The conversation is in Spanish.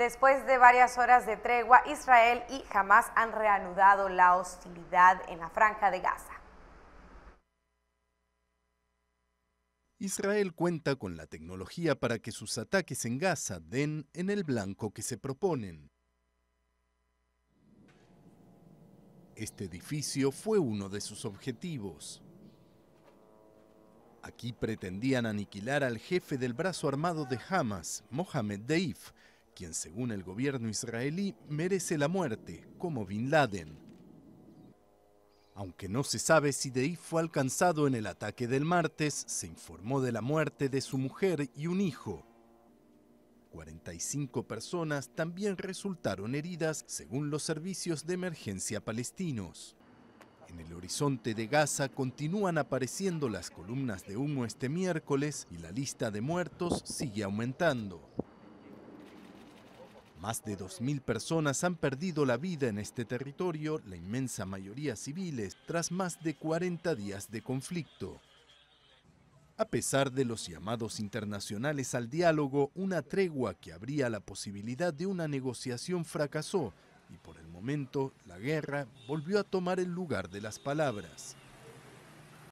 Después de varias horas de tregua, Israel y Hamas han reanudado la hostilidad en la franja de Gaza. Israel cuenta con la tecnología para que sus ataques en Gaza den en el blanco que se proponen. Este edificio fue uno de sus objetivos. Aquí pretendían aniquilar al jefe del brazo armado de Hamas, Mohamed Deif, quien según el gobierno israelí merece la muerte, como Bin Laden. Aunque no se sabe si Deif fue alcanzado en el ataque del martes, se informó de la muerte de su mujer y un hijo. 45 personas también resultaron heridas según los servicios de emergencia palestinos. En el horizonte de Gaza continúan apareciendo las columnas de humo este miércoles y la lista de muertos sigue aumentando. Más de 2.000 personas han perdido la vida en este territorio, la inmensa mayoría civiles, tras más de 40 días de conflicto. A pesar de los llamados internacionales al diálogo, una tregua que abría la posibilidad de una negociación fracasó y por el momento la guerra volvió a tomar el lugar de las palabras.